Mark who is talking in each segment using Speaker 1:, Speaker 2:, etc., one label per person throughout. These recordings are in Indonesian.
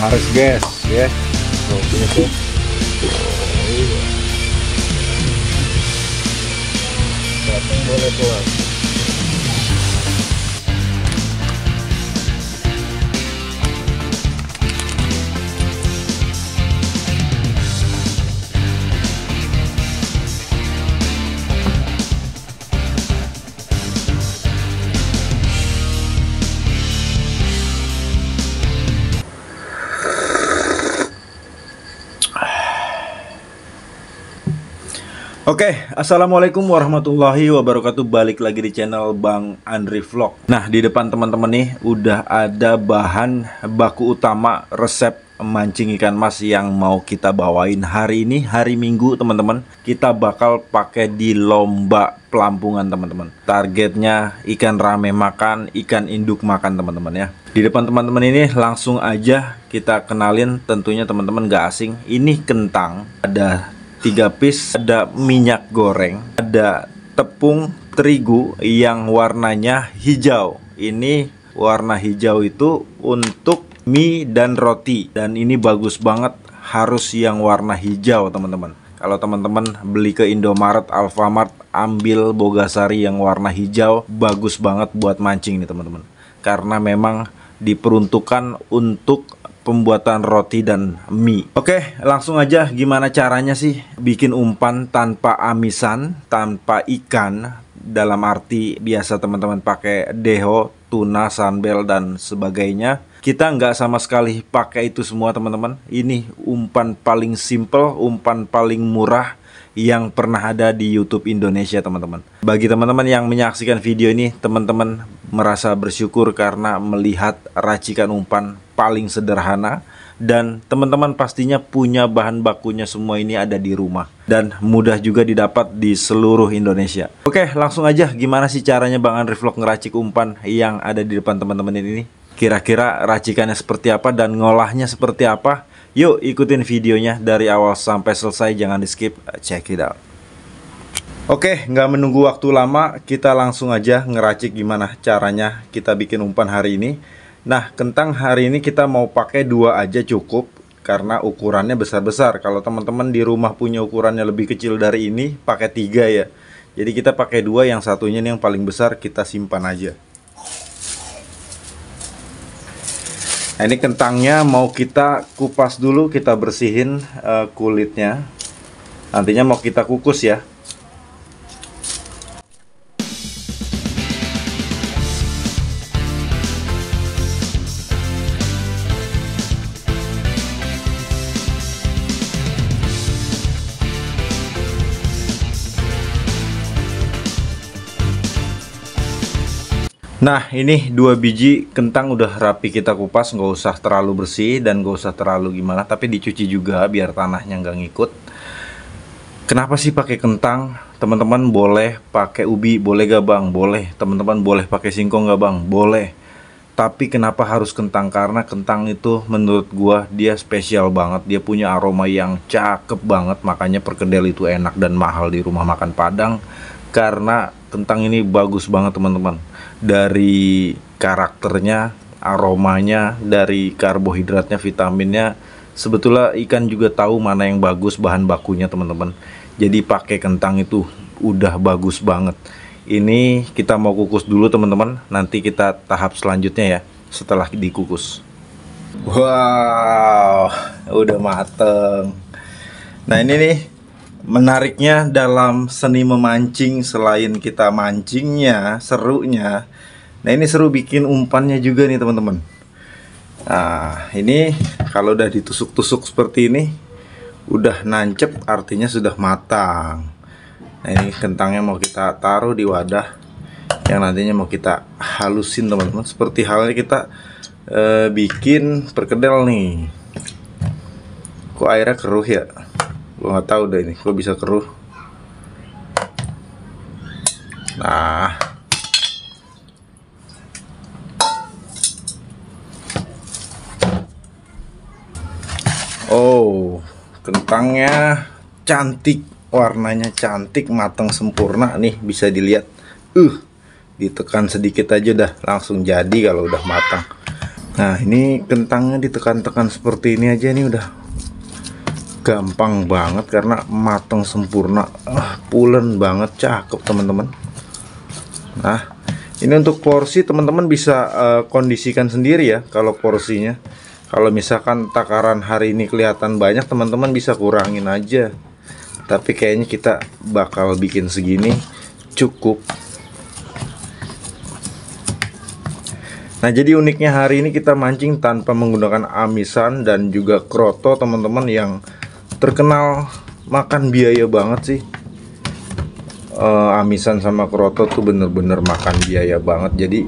Speaker 1: harus guys ya yeah. tuh Oke, okay, assalamualaikum warahmatullahi wabarakatuh. Balik lagi di channel Bang Andri Vlog. Nah, di depan teman-teman nih udah ada bahan baku utama resep mancing ikan mas yang mau kita bawain hari ini hari Minggu teman-teman kita bakal pakai di lomba pelampungan teman-teman targetnya ikan rame makan ikan induk makan teman-teman ya di depan teman-teman ini langsung aja kita kenalin tentunya teman-teman gak asing ini kentang ada tiga piece ada minyak goreng ada tepung terigu yang warnanya hijau ini warna hijau itu untuk mie dan roti dan ini bagus banget harus yang warna hijau teman-teman kalau teman-teman beli ke Indomaret, Alfamart, ambil bogasari yang warna hijau, bagus banget buat mancing nih teman-teman. Karena memang diperuntukkan untuk pembuatan roti dan mie. Oke, langsung aja gimana caranya sih bikin umpan tanpa amisan, tanpa ikan dalam arti biasa teman-teman pakai deho, tuna, sambel dan sebagainya. Kita nggak sama sekali pakai itu semua teman-teman. Ini umpan paling simple, umpan paling murah yang pernah ada di YouTube Indonesia teman-teman. Bagi teman-teman yang menyaksikan video ini, teman-teman merasa bersyukur karena melihat racikan umpan paling sederhana dan teman-teman pastinya punya bahan bakunya semua ini ada di rumah dan mudah juga didapat di seluruh Indonesia. Oke, langsung aja gimana sih caranya Bang Andri Vlog ngeracik umpan yang ada di depan teman-teman ini? Kira-kira racikannya seperti apa dan ngolahnya seperti apa? Yuk ikutin videonya dari awal sampai selesai, jangan di skip, check it out. Oke, nggak menunggu waktu lama, kita langsung aja ngeracik gimana caranya kita bikin umpan hari ini Nah, kentang hari ini kita mau pakai dua aja cukup karena ukurannya besar-besar. Kalau teman-teman di rumah punya ukurannya lebih kecil dari ini, pakai tiga ya. Jadi kita pakai dua, yang satunya nih yang paling besar kita simpan aja. Nah, ini kentangnya mau kita kupas dulu, kita bersihin uh, kulitnya. Nantinya mau kita kukus ya. Nah ini dua biji kentang udah rapi kita kupas nggak usah terlalu bersih dan nggak usah terlalu gimana tapi dicuci juga biar tanahnya nggak ngikut. Kenapa sih pakai kentang? Teman-teman boleh pakai ubi, boleh gak bang? Boleh. Teman-teman boleh pakai singkong gak bang? Boleh. Tapi kenapa harus kentang? Karena kentang itu menurut gua dia spesial banget. Dia punya aroma yang cakep banget. Makanya perkedel itu enak dan mahal di rumah makan Padang karena kentang ini bagus banget teman-teman dari karakternya aromanya dari karbohidratnya vitaminnya sebetulnya ikan juga tahu mana yang bagus bahan bakunya teman-teman jadi pakai kentang itu udah bagus banget ini kita mau kukus dulu teman-teman nanti kita tahap selanjutnya ya setelah dikukus wow udah mateng nah ini nih menariknya dalam seni memancing selain kita mancingnya serunya nah ini seru bikin umpannya juga nih teman-teman nah ini kalau udah ditusuk-tusuk seperti ini udah nancep artinya sudah matang nah ini kentangnya mau kita taruh di wadah yang nantinya mau kita halusin teman-teman seperti halnya kita e, bikin perkedel nih kok airnya keruh ya gua nggak tahu deh ini kok bisa keruh nah oh kentangnya cantik warnanya cantik matang sempurna nih bisa dilihat uh ditekan sedikit aja dah langsung jadi kalau udah matang nah ini kentangnya ditekan-tekan seperti ini aja nih udah gampang banget karena matang sempurna uh, pulen banget cakep teman-teman nah ini untuk porsi teman-teman bisa uh, kondisikan sendiri ya kalau porsinya kalau misalkan takaran hari ini kelihatan banyak teman-teman bisa kurangin aja tapi kayaknya kita bakal bikin segini cukup Nah jadi uniknya hari ini kita mancing tanpa menggunakan amisan dan juga kroto teman-teman yang terkenal makan biaya banget sih uh, amisan sama kroto tuh bener-bener makan biaya banget jadi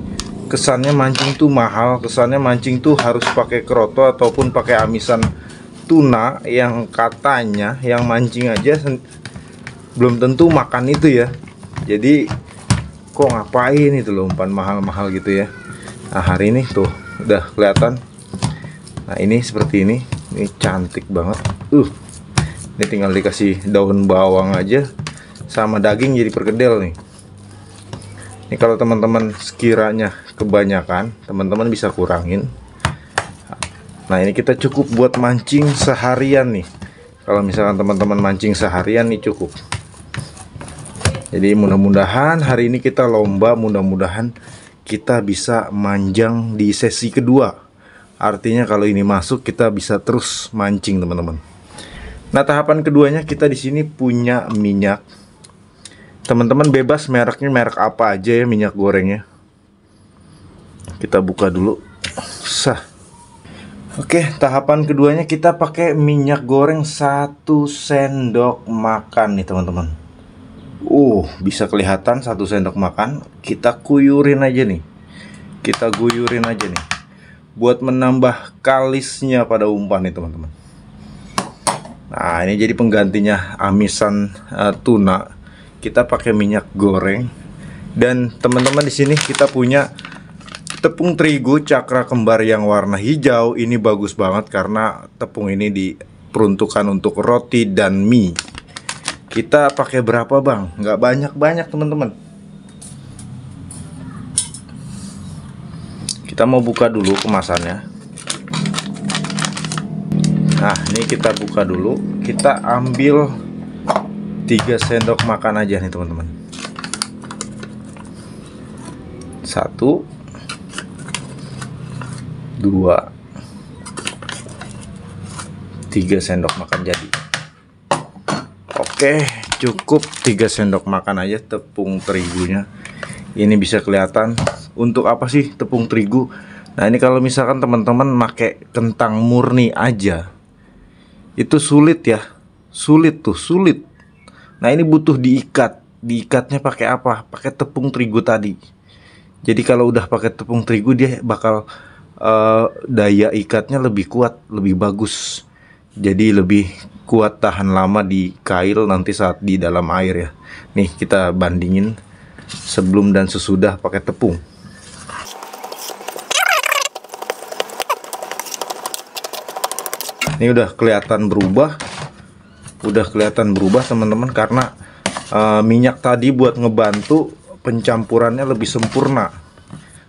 Speaker 1: kesannya mancing tuh mahal kesannya mancing tuh harus pakai kroto ataupun pakai amisan tuna yang katanya yang mancing aja belum tentu makan itu ya jadi kok ngapain itu loh umpan mahal-mahal gitu ya nah hari ini tuh udah kelihatan nah ini seperti ini ini cantik banget uh ini tinggal dikasih daun bawang aja sama daging jadi perkedel nih ini kalau teman-teman sekiranya kebanyakan teman-teman bisa kurangin nah ini kita cukup buat mancing seharian nih kalau misalkan teman-teman mancing seharian nih cukup jadi mudah-mudahan hari ini kita lomba mudah-mudahan kita bisa manjang di sesi kedua artinya kalau ini masuk kita bisa terus mancing teman-teman Nah, tahapan keduanya kita di sini punya minyak. Teman-teman bebas mereknya merek apa aja ya minyak gorengnya. Kita buka dulu. Sah. Oke, tahapan keduanya kita pakai minyak goreng satu sendok makan nih, teman-teman. Uh, bisa kelihatan satu sendok makan. Kita kuyurin aja nih. Kita guyurin aja nih buat menambah kalisnya pada umpan nih teman-teman. Nah, ini jadi penggantinya amisan uh, tuna. Kita pakai minyak goreng. Dan teman-teman di sini kita punya tepung terigu cakra kembar yang warna hijau. Ini bagus banget karena tepung ini diperuntukkan untuk roti dan mie. Kita pakai berapa, Bang? Nggak banyak-banyak, teman-teman. Kita mau buka dulu kemasannya nah ini kita buka dulu kita ambil 3 sendok makan aja nih teman-teman satu dua tiga sendok makan jadi oke cukup 3 sendok makan aja tepung terigunya ini bisa kelihatan untuk apa sih tepung terigu nah ini kalau misalkan teman-teman pakai kentang murni aja itu sulit ya sulit tuh sulit nah ini butuh diikat diikatnya pakai apa pakai tepung terigu tadi jadi kalau udah pakai tepung terigu dia bakal uh, daya ikatnya lebih kuat lebih bagus jadi lebih kuat tahan lama di kail nanti saat di dalam air ya nih kita bandingin sebelum dan sesudah pakai tepung ini udah kelihatan berubah udah kelihatan berubah teman-teman karena uh, minyak tadi buat ngebantu pencampurannya lebih sempurna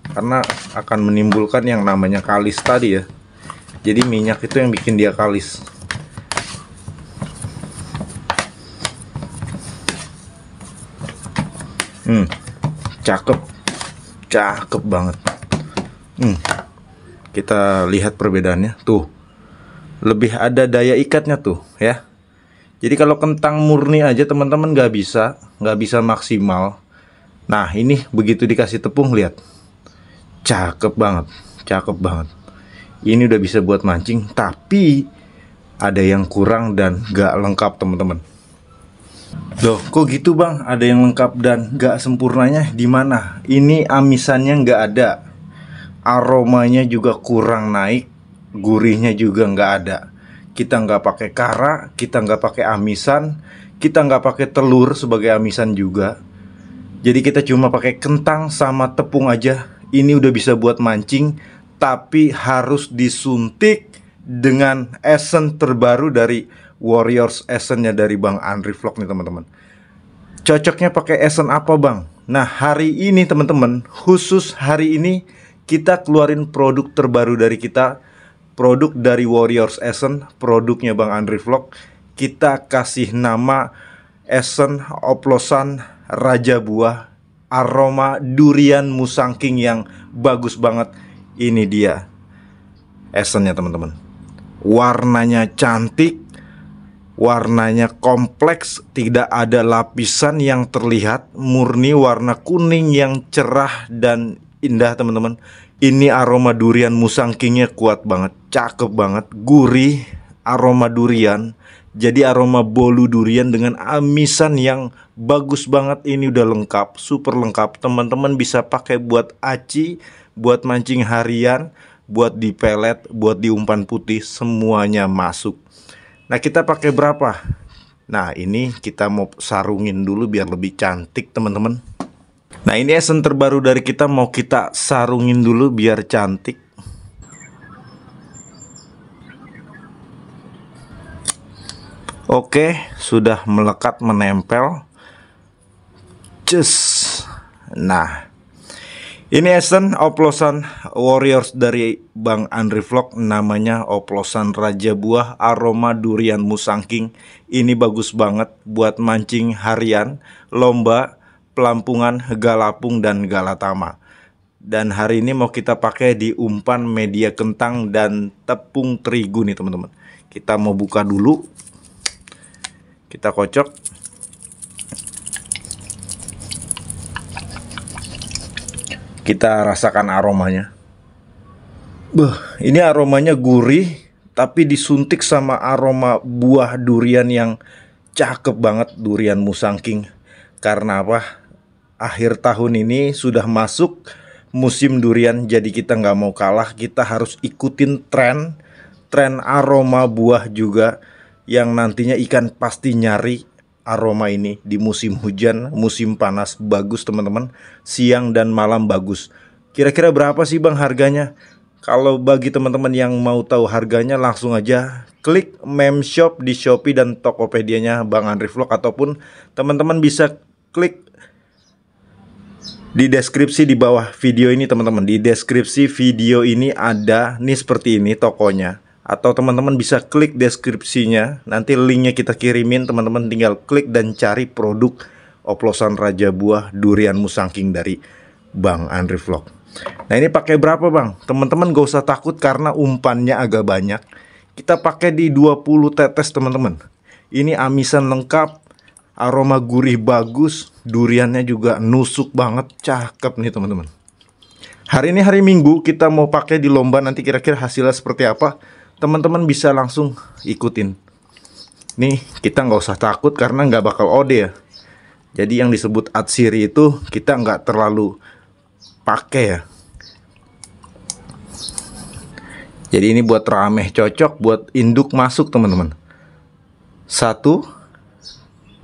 Speaker 1: karena akan menimbulkan yang namanya kalis tadi ya jadi minyak itu yang bikin dia kalis hmm cakep cakep banget hmm kita lihat perbedaannya tuh lebih ada daya ikatnya tuh ya jadi kalau kentang murni aja teman-teman nggak bisa nggak bisa maksimal nah ini begitu dikasih tepung lihat cakep banget cakep banget ini udah bisa buat mancing tapi ada yang kurang dan nggak lengkap teman-teman Loh, kok gitu bang? Ada yang lengkap dan gak sempurnanya di mana? Ini amisannya gak ada, aromanya juga kurang naik, gurihnya juga nggak ada. Kita nggak pakai kara, kita nggak pakai amisan, kita nggak pakai telur sebagai amisan juga. Jadi kita cuma pakai kentang sama tepung aja. Ini udah bisa buat mancing, tapi harus disuntik dengan esen terbaru dari Warriors esennya dari Bang Andri Vlog nih teman-teman. Cocoknya pakai esen apa Bang? Nah hari ini teman-teman, khusus hari ini kita keluarin produk terbaru dari kita produk dari Warriors Essen, produknya Bang Andri Vlog, kita kasih nama Essen Oplosan Raja Buah aroma durian musangking yang bagus banget. Ini dia Essennya teman-teman. Warnanya cantik, warnanya kompleks, tidak ada lapisan yang terlihat, murni warna kuning yang cerah dan indah teman-teman ini aroma durian musang kingnya kuat banget, cakep banget, gurih, aroma durian. Jadi aroma bolu durian dengan amisan yang bagus banget ini udah lengkap, super lengkap. Teman-teman bisa pakai buat aci, buat mancing harian, buat di pelet, buat di umpan putih, semuanya masuk. Nah, kita pakai berapa? Nah, ini kita mau sarungin dulu biar lebih cantik, teman-teman. Nah ini esen terbaru dari kita mau kita sarungin dulu biar cantik Oke sudah melekat menempel Cus Nah ini esen oplosan Warriors dari Bang Andri Vlog namanya oplosan Raja Buah aroma durian musangking. Ini bagus banget buat mancing harian, lomba, Pelampungan, Galapung, dan Galatama. Dan hari ini mau kita pakai di umpan media kentang dan tepung terigu nih teman-teman. Kita mau buka dulu. Kita kocok. Kita rasakan aromanya. Beuh, ini aromanya gurih tapi disuntik sama aroma buah durian yang cakep banget durian musangking. Karena apa? akhir tahun ini sudah masuk musim durian jadi kita nggak mau kalah kita harus ikutin tren tren aroma buah juga yang nantinya ikan pasti nyari aroma ini di musim hujan musim panas bagus teman-teman siang dan malam bagus kira-kira berapa sih bang harganya kalau bagi teman-teman yang mau tahu harganya langsung aja klik mem shop di Shopee dan Tokopedia-nya Bang Andri Vlog ataupun teman-teman bisa klik di deskripsi di bawah video ini teman-teman di deskripsi video ini ada nih seperti ini tokonya atau teman-teman bisa klik deskripsinya nanti linknya kita kirimin teman-teman tinggal klik dan cari produk oplosan raja buah durian musangking dari Bang Andri Vlog nah ini pakai berapa Bang teman-teman gak usah takut karena umpannya agak banyak kita pakai di 20 tetes teman-teman ini amisan lengkap aroma gurih bagus, duriannya juga nusuk banget, cakep nih teman-teman. Hari ini hari Minggu kita mau pakai di lomba nanti kira-kira hasilnya seperti apa, teman-teman bisa langsung ikutin. Nih kita nggak usah takut karena nggak bakal ode ya. Jadi yang disebut atsiri itu kita nggak terlalu pakai ya. Jadi ini buat rameh cocok buat induk masuk teman-teman. Satu,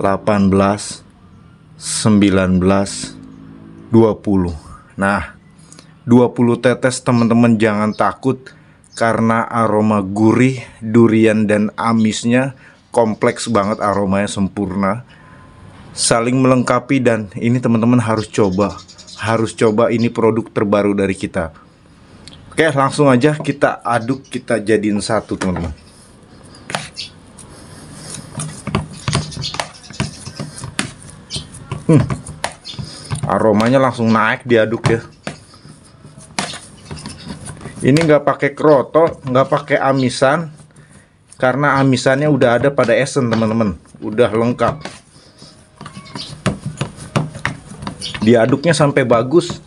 Speaker 1: 18, 19, 20. Nah, 20 tetes teman-teman jangan takut karena aroma gurih, durian dan amisnya kompleks banget aromanya sempurna. Saling melengkapi dan ini teman-teman harus coba. Harus coba ini produk terbaru dari kita. Oke, langsung aja kita aduk, kita jadiin satu, teman-teman. hmm, aromanya langsung naik diaduk ya ini nggak pakai kroto nggak pakai amisan karena amisannya udah ada pada esen teman-teman udah lengkap diaduknya sampai bagus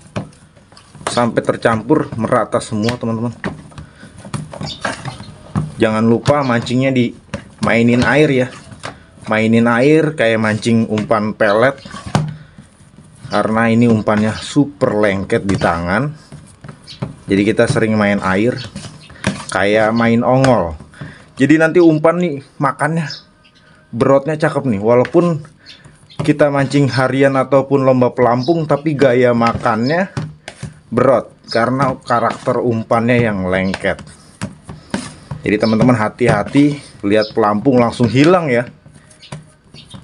Speaker 1: sampai tercampur merata semua teman-teman jangan lupa mancingnya di mainin air ya mainin air kayak mancing umpan pelet karena ini umpannya super lengket di tangan jadi kita sering main air kayak main ongol jadi nanti umpan nih makannya berotnya cakep nih walaupun kita mancing harian ataupun lomba pelampung tapi gaya makannya berot karena karakter umpannya yang lengket jadi teman-teman hati-hati lihat pelampung langsung hilang ya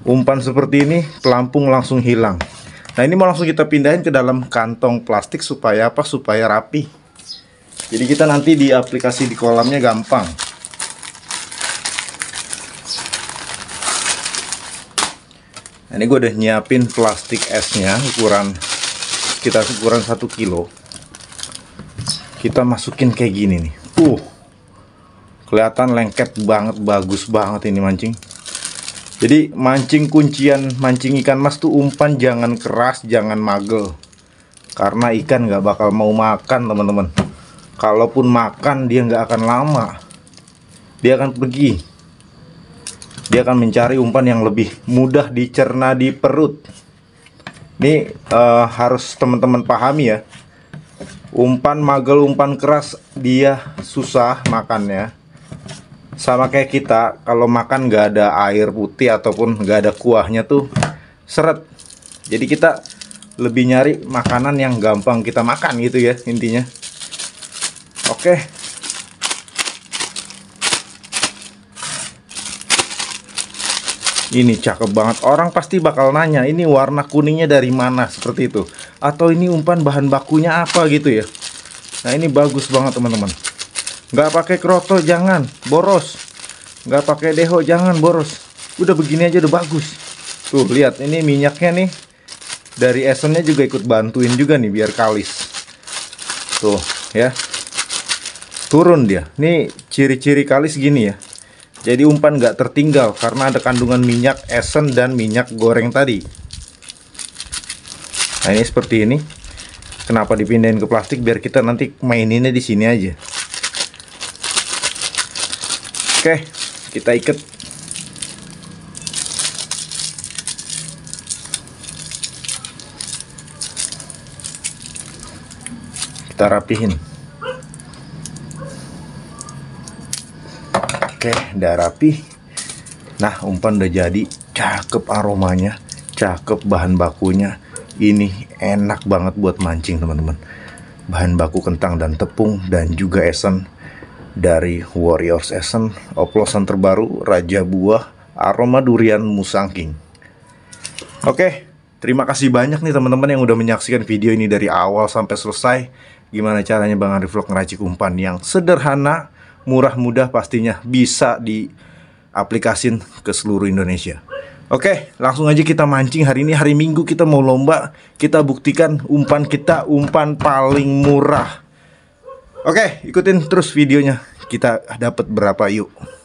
Speaker 1: umpan seperti ini pelampung langsung hilang Nah ini mau langsung kita pindahin ke dalam kantong plastik supaya apa? Supaya rapi. Jadi kita nanti di aplikasi di kolamnya gampang. Nah, ini gue udah nyiapin plastik esnya ukuran kita ukuran 1 kilo. Kita masukin kayak gini nih. Uh, kelihatan lengket banget, bagus banget ini mancing. Jadi mancing kuncian mancing ikan mas tuh umpan jangan keras, jangan magel. Karena ikan nggak bakal mau makan teman-teman. Kalaupun makan dia nggak akan lama. Dia akan pergi. Dia akan mencari umpan yang lebih mudah dicerna di perut. Ini uh, harus teman-teman pahami ya. Umpan magel, umpan keras dia susah makannya sama kayak kita kalau makan nggak ada air putih ataupun nggak ada kuahnya tuh seret jadi kita lebih nyari makanan yang gampang kita makan gitu ya intinya oke ini cakep banget orang pasti bakal nanya ini warna kuningnya dari mana seperti itu atau ini umpan bahan bakunya apa gitu ya nah ini bagus banget teman-teman nggak pakai kroto jangan boros nggak pakai deho jangan boros udah begini aja udah bagus tuh lihat ini minyaknya nih dari esennya juga ikut bantuin juga nih biar kalis tuh ya turun dia ini ciri-ciri kalis gini ya jadi umpan nggak tertinggal karena ada kandungan minyak esen dan minyak goreng tadi nah ini seperti ini kenapa dipindahin ke plastik biar kita nanti maininnya di sini aja Oke, kita ikat. Kita rapihin. Oke, udah rapi. Nah, umpan udah jadi. Cakep aromanya, cakep bahan bakunya. Ini enak banget buat mancing, teman-teman. Bahan baku kentang dan tepung dan juga esen dari Warriors Essen, oplosan terbaru Raja Buah Aroma Durian Musangking. Oke, terima kasih banyak nih teman-teman yang udah menyaksikan video ini dari awal sampai selesai. Gimana caranya Bang Arif Vlog ngeracik umpan yang sederhana, murah mudah pastinya bisa diaplikasin ke seluruh Indonesia. Oke, langsung aja kita mancing hari ini hari Minggu kita mau lomba, kita buktikan umpan kita umpan paling murah Oke, ikutin terus videonya. Kita dapat berapa yuk.